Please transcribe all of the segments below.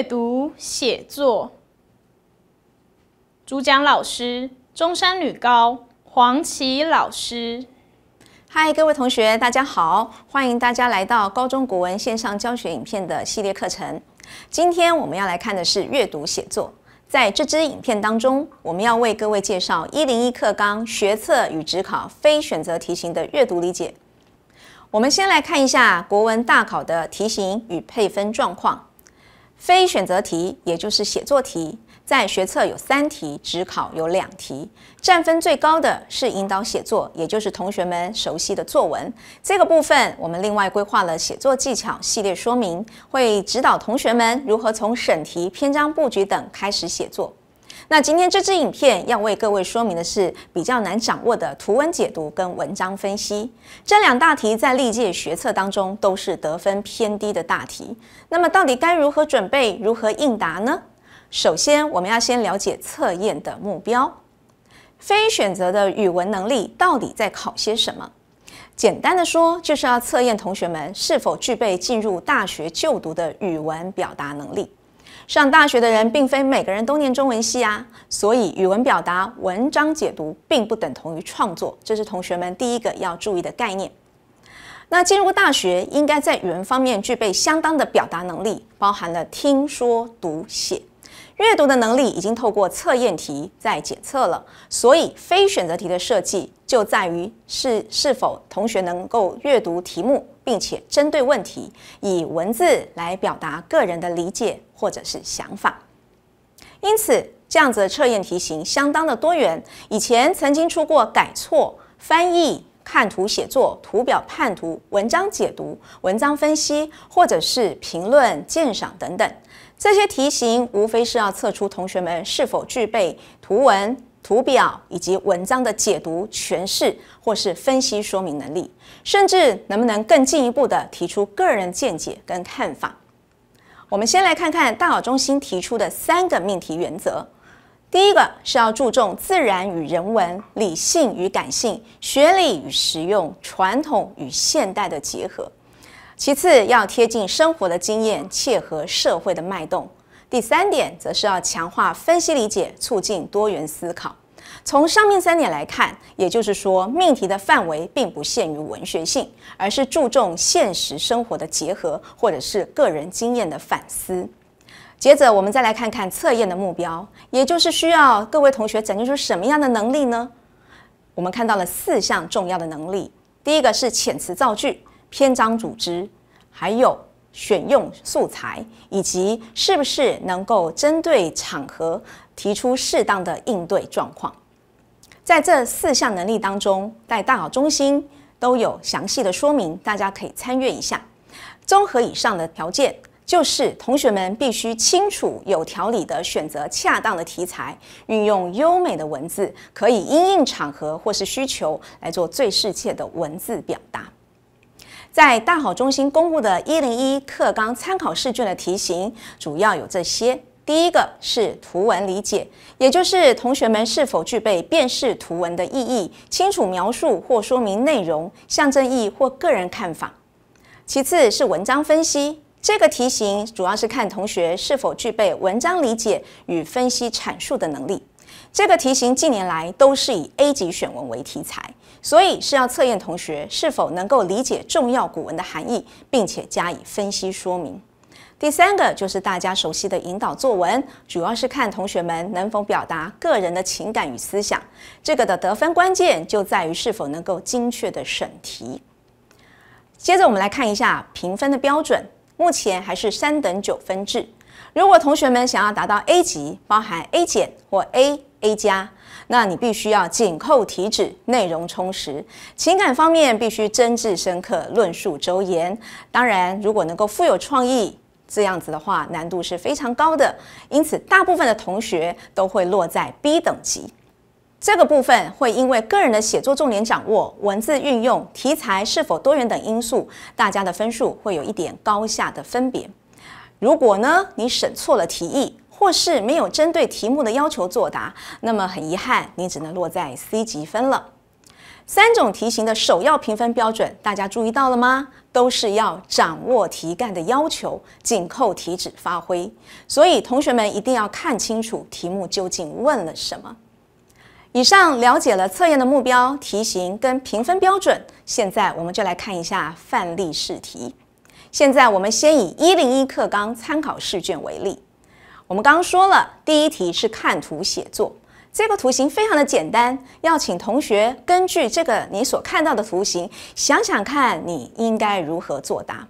阅读写作，主讲老师中山女高黄琦老师。嗨，各位同学，大家好，欢迎大家来到高中古文线上教学影片的系列课程。今天我们要来看的是阅读写作，在这支影片当中，我们要为各位介绍一零一课纲学测与职考非选择题型的阅读理解。我们先来看一下国文大考的题型与配分状况。非选择题，也就是写作题，在学测有三题，职考有两题，占分最高的是引导写作，也就是同学们熟悉的作文这个部分。我们另外规划了写作技巧系列说明，会指导同学们如何从审题、篇章布局等开始写作。那今天这支影片要为各位说明的是比较难掌握的图文解读跟文章分析这两大题，在历届学测当中都是得分偏低的大题。那么到底该如何准备、如何应答呢？首先，我们要先了解测验的目标，非选择的语文能力到底在考些什么？简单的说，就是要测验同学们是否具备进入大学就读的语文表达能力。上大学的人并非每个人都念中文系啊，所以语文表达、文章解读并不等同于创作，这是同学们第一个要注意的概念。那进入大学，应该在语文方面具备相当的表达能力，包含了听说读写。阅读的能力已经透过测验题在检测了，所以非选择题的设计就在于是是否同学能够阅读题目，并且针对问题以文字来表达个人的理解。或者是想法，因此这样子的测验题型相当的多元。以前曾经出过改错、翻译、看图写作、图表判图、文章解读、文章分析，或者是评论、鉴赏等等。这些题型无非是要测出同学们是否具备图文、图表以及文章的解读诠释，或是分析说明能力，甚至能不能更进一步的提出个人见解跟看法。我们先来看看大脑中心提出的三个命题原则。第一个是要注重自然与人文、理性与感性、学理与实用、传统与现代的结合；其次要贴近生活的经验，切合社会的脉动；第三点则是要强化分析理解，促进多元思考。从上面三点来看，也就是说，命题的范围并不限于文学性，而是注重现实生活的结合，或者是个人经验的反思。接着，我们再来看看测验的目标，也就是需要各位同学展现出什么样的能力呢？我们看到了四项重要的能力：第一个是遣词造句、篇章组织，还有选用素材，以及是不是能够针对场合提出适当的应对状况。在这四项能力当中，在大考中心都有详细的说明，大家可以参阅一下。综合以上的条件，就是同学们必须清楚、有条理的选择恰当的题材，运用优美的文字，可以因应场合或是需求来做最适切的文字表达。在大考中心公布的一零一课纲参考试卷的题型，主要有这些。第一个是图文理解，也就是同学们是否具备辨识图文的意义，清楚描述或说明内容、象征意或个人看法。其次是文章分析，这个题型主要是看同学是否具备文章理解与分析阐述的能力。这个题型近年来都是以 A 级选文为题材，所以是要测验同学是否能够理解重要古文的含义，并且加以分析说明。第三个就是大家熟悉的引导作文，主要是看同学们能否表达个人的情感与思想。这个的得分关键就在于是否能够精确的审题。接着我们来看一下评分的标准，目前还是三等九分制。如果同学们想要达到 A 级，包含 A 减或 A A 加，那你必须要紧扣题旨，内容充实，情感方面必须真挚深刻，论述周延。当然，如果能够富有创意。这样子的话，难度是非常高的，因此大部分的同学都会落在 B 等级。这个部分会因为个人的写作重点掌握、文字运用、题材是否多元等因素，大家的分数会有一点高下的分别。如果呢你审错了题意，或是没有针对题目的要求作答，那么很遗憾，你只能落在 C 级分了。三种题型的首要评分标准，大家注意到了吗？都是要掌握题干的要求，紧扣题旨发挥。所以同学们一定要看清楚题目究竟问了什么。以上了解了测验的目标、题型跟评分标准，现在我们就来看一下范例试题。现在我们先以一零一课纲参考试卷为例。我们刚说了，第一题是看图写作。这个图形非常的简单，要请同学根据这个你所看到的图形想想看你应该如何作答。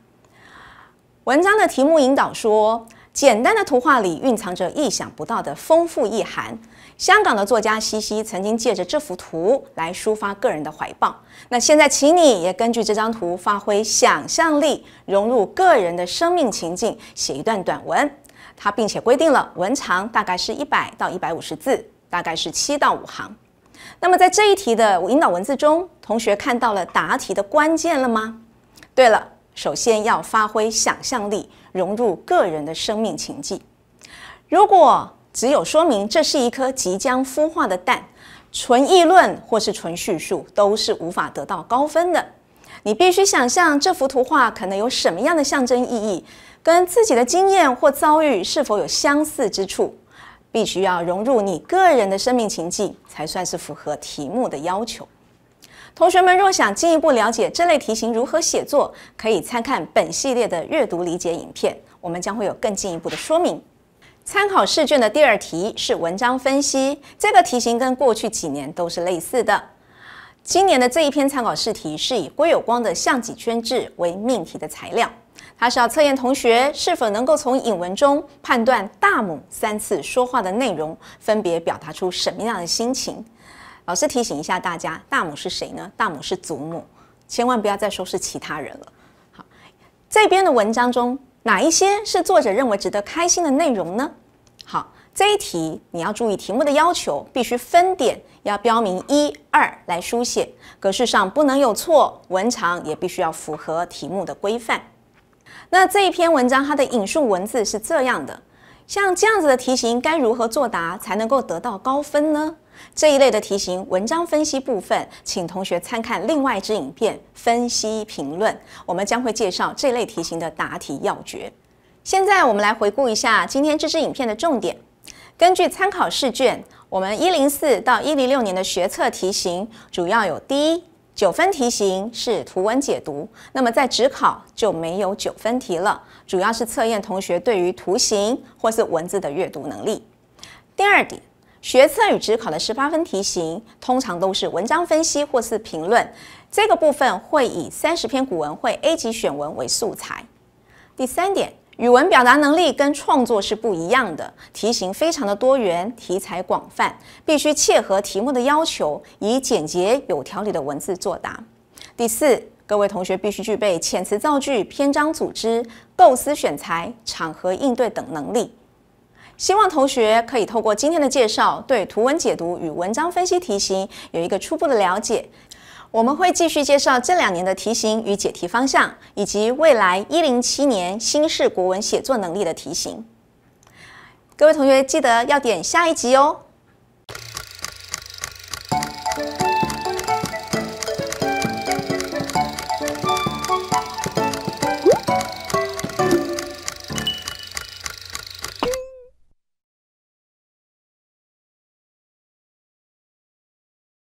文章的题目引导说，简单的图画里蕴藏着意想不到的丰富意涵。香港的作家西西曾经借着这幅图来抒发个人的怀抱。那现在请你也根据这张图发挥想象力，融入个人的生命情境，写一段短文。它并且规定了文长大概是一百到一百五十字。大概是七到五行。那么，在这一题的引导文字中，同学看到了答题的关键了吗？对了，首先要发挥想象力，融入个人的生命情境。如果只有说明这是一颗即将孵化的蛋，纯议论或是纯叙述都是无法得到高分的。你必须想象这幅图画可能有什么样的象征意义，跟自己的经验或遭遇是否有相似之处。必须要融入你个人的生命情境，才算是符合题目的要求。同学们若想进一步了解这类题型如何写作，可以参看本系列的阅读理解影片，我们将会有更进一步的说明。参考试卷的第二题是文章分析，这个题型跟过去几年都是类似的。今年的这一篇参考试题是以郭有光的《相脊圈制》为命题的材料。他是要测验同学是否能够从引文中判断大母三次说话的内容，分别表达出什么样的心情。老师提醒一下大家，大母是谁呢？大母是祖母，千万不要再说是其他人了。好，这边的文章中哪一些是作者认为值得开心的内容呢？好，这一题你要注意题目的要求，必须分点，要标明一、二来书写，格式上不能有错，文长也必须要符合题目的规范。那这一篇文章它的引述文字是这样的，像这样子的题型该如何作答才能够得到高分呢？这一类的题型，文章分析部分，请同学参看另外一支影片分析评论，我们将会介绍这类题型的答题要诀。现在我们来回顾一下今天这支影片的重点。根据参考试卷，我们一零四到一零六年的学测题型主要有第一。九分题型是图文解读，那么在职考就没有九分题了，主要是测验同学对于图形或是文字的阅读能力。第二点，学测与职考的十八分题型通常都是文章分析或是评论，这个部分会以三十篇古文会 A 级选文为素材。第三点。语文表达能力跟创作是不一样的，题型非常的多元，题材广泛，必须切合题目的要求，以简洁有条理的文字作答。第四，各位同学必须具备遣词造句、篇章组织、构思选材、场合应对等能力。希望同学可以透过今天的介绍，对图文解读与文章分析题型有一个初步的了解。我们会继续介绍这两年的题型与解题方向，以及未来一零七年新式国文写作能力的题型。各位同学记得要点下一集哦。